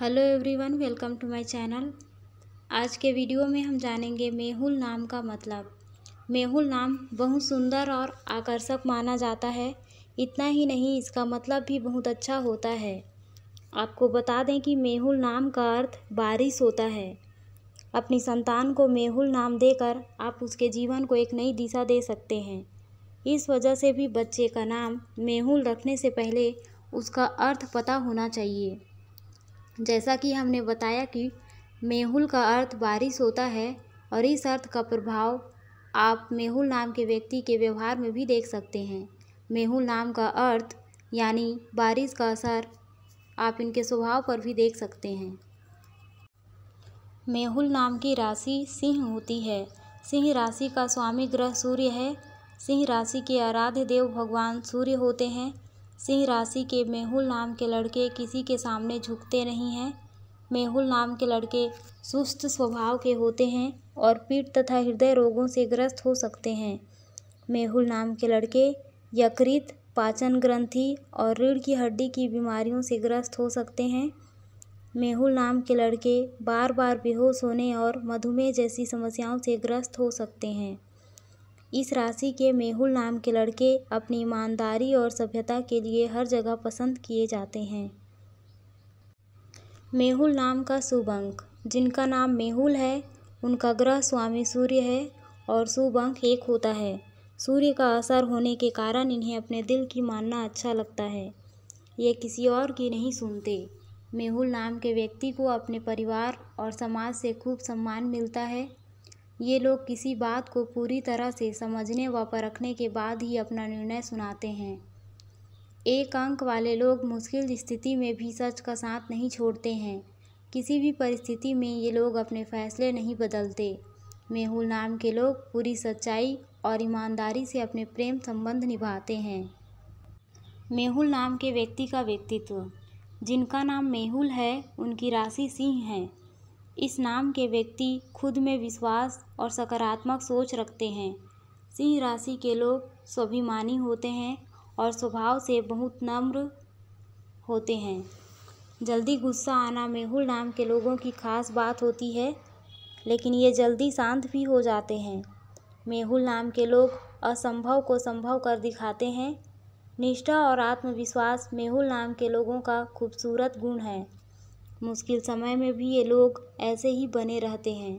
hello everyone welcome to my channel आज के video में हम जानेंगे मेहुल नाम का मतलब मेहुल नाम बहुत सुंदर और आकर्षक माना जाता है इतना ही नहीं इसका मतलब भी बहुत अच्छा होता है आपको बता दें कि मेहुल नाम का अर्थ बारिश होता है अपनी संतान को मेहुल नाम देकर आप उसके जीवन को एक नई दिशा दे सकते हैं इस वजह से भी बच्चे का नाम मेहुल रखने से पहले उसका अर्थ पता होना चाहिए जैसा कि हमने बताया कि मेहुल का अर्थ बारिश होता है और इस अर्थ का प्रभाव आप मेहुल नाम के व्यक्ति के व्यवहार में भी देख सकते हैं मेहुल नाम का अर्थ यानी बारिश का असर आप इनके स्वभाव पर भी देख सकते हैं मेहुल नाम की राशि सिंह होती है सिंह राशि का स्वामी ग्रह सूर्य है सिंह राशि के आराध्य देव भगवान सूर्य होते हैं सिंह राशि के मेहुल नाम के लड़के किसी के सामने झुकते नहीं हैं मेहुल नाम के लड़के सुस्त स्वभाव के होते हैं और पीठ तथा हृदय रोगों से ग्रस्त हो सकते हैं मेहुल नाम के लड़के यकृत पाचन ग्रंथि और रीढ़ की हड्डी की बीमारियों से ग्रस्त हो सकते हैं मेहुल नाम के लड़के बार बार बेहोश होने और मधुमेह जैसी समस्याओं से ग्रस्त हो सकते हैं इस राशि के मेहुल नाम के लड़के अपनी ईमानदारी और सभ्यता के लिए हर जगह पसंद किए जाते हैं मेहुल नाम का शुभ अंक जिनका नाम मेहुल है उनका ग्रह स्वामी सूर्य है और शुभ अंक एक होता है सूर्य का असर होने के कारण इन्हें अपने दिल की मानना अच्छा लगता है ये किसी और की नहीं सुनते मेहुल नाम के व्यक्ति को अपने परिवार और समाज से खूब सम्मान मिलता है ये लोग किसी बात को पूरी तरह से समझने व परखने के बाद ही अपना निर्णय सुनाते हैं एक अंक वाले लोग मुश्किल स्थिति में भी सच का साथ नहीं छोड़ते हैं किसी भी परिस्थिति में ये लोग अपने फैसले नहीं बदलते मेहुल नाम के लोग पूरी सच्चाई और ईमानदारी से अपने प्रेम संबंध निभाते हैं मेहुल नाम के व्यक्ति का व्यक्तित्व जिनका नाम मेहुल है उनकी राशि सिंह है इस नाम के व्यक्ति खुद में विश्वास और सकारात्मक सोच रखते हैं सिंह राशि के लोग स्वाभिमानी होते हैं और स्वभाव से बहुत नम्र होते हैं जल्दी गुस्सा आना मेहुल नाम के लोगों की खास बात होती है लेकिन ये जल्दी शांत भी हो जाते हैं मेहुल नाम के लोग असंभव को संभव कर दिखाते हैं निष्ठा और आत्मविश्वास मेहुल नाम के लोगों का खूबसूरत गुण है मुश्किल समय में भी ये लोग ऐसे ही बने रहते हैं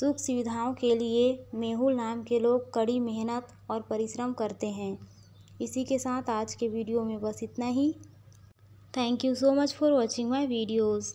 सुख सुविधाओं के लिए मेहुल नाम के लोग कड़ी मेहनत और परिश्रम करते हैं इसी के साथ आज के वीडियो में बस इतना ही thank you so much for watching my videos